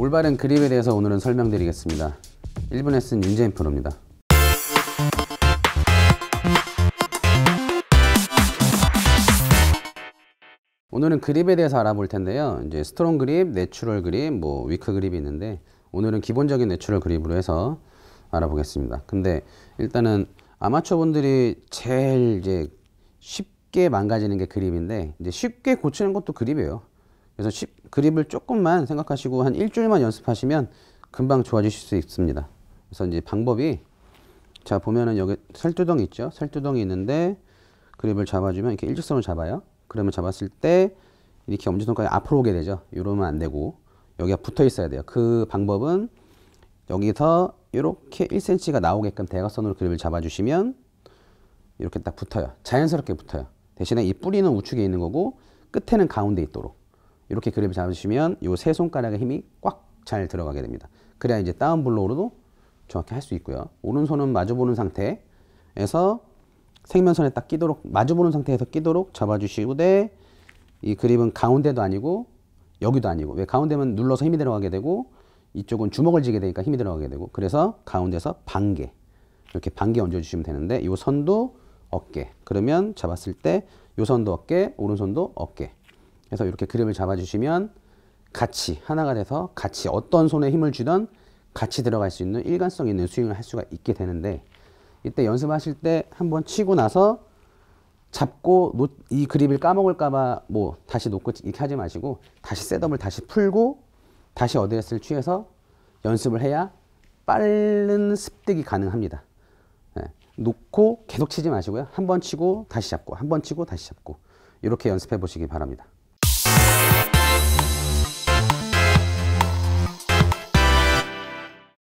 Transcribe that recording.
올바른 그립에 대해서 오늘은 설명드리겠습니다. 1분에 쓴 윤재인 프로입니다. 오늘은 그립에 대해서 알아볼 텐데요. 이제 스트롱 그립, 내추럴 그립, 뭐 위크 그립이 있는데 오늘은 기본적인 내추럴 그립으로 해서 알아보겠습니다. 근데 일단은 아마추어 분들이 제일 이제 쉽게 망가지는 게 그립인데 이제 쉽게 고치는 것도 그립이에요. 그래서 쉽, 그립을 조금만 생각하시고 한 일주일만 연습하시면 금방 좋아지실 수 있습니다. 그래서 이제 방법이 자 보면은 여기 살두덩이 있죠. 살두덩이 있는데 그립을 잡아주면 이렇게 일직선을 잡아요. 그러면 잡았을 때 이렇게 엄지손가락이 앞으로 오게 되죠. 이러면 안 되고 여기가 붙어 있어야 돼요. 그 방법은 여기서 이렇게 1cm가 나오게끔 대각선으로 그립을 잡아주시면 이렇게 딱 붙어요. 자연스럽게 붙어요. 대신에 이 뿌리는 우측에 있는 거고 끝에는 가운데 있도록. 이렇게 그립을 잡으시면 이 세 손가락의 힘이 꽉 잘 들어가게 됩니다. 그래야 이제 다운 블로우로도 정확히 할 수 있고요. 오른손은 마주보는 상태에서 생면선에 딱 끼도록 마주보는 상태에서 끼도록 잡아주시고 네, 이 그립은 가운데도 아니고 여기도 아니고 왜 가운데면 눌러서 힘이 들어가게 되고 이쪽은 주먹을 쥐게 되니까 힘이 들어가게 되고 그래서 가운데서 반개 이렇게 반개 얹어주시면 되는데 이 선도 어깨 그러면 잡았을 때 이 선도 어깨 오른손도 어깨 그래서 이렇게 그림을 잡아주시면 같이 하나가 돼서 같이 어떤 손에 힘을 주던 같이 들어갈 수 있는 일관성 있는 스윙을 할 수가 있게 되는데 이때 연습하실 때 한번 치고 나서 잡고 놓, 이 그립을 까먹을까봐 뭐 다시 놓고 이렇게 하지 마시고 다시 셋업을 다시 풀고 다시 어드레스를 취해서 연습을 해야 빠른 습득이 가능합니다. 네. 놓고 계속 치지 마시고요. 한번 치고 다시 잡고 한번 치고 다시 잡고 이렇게 연습해 보시기 바랍니다.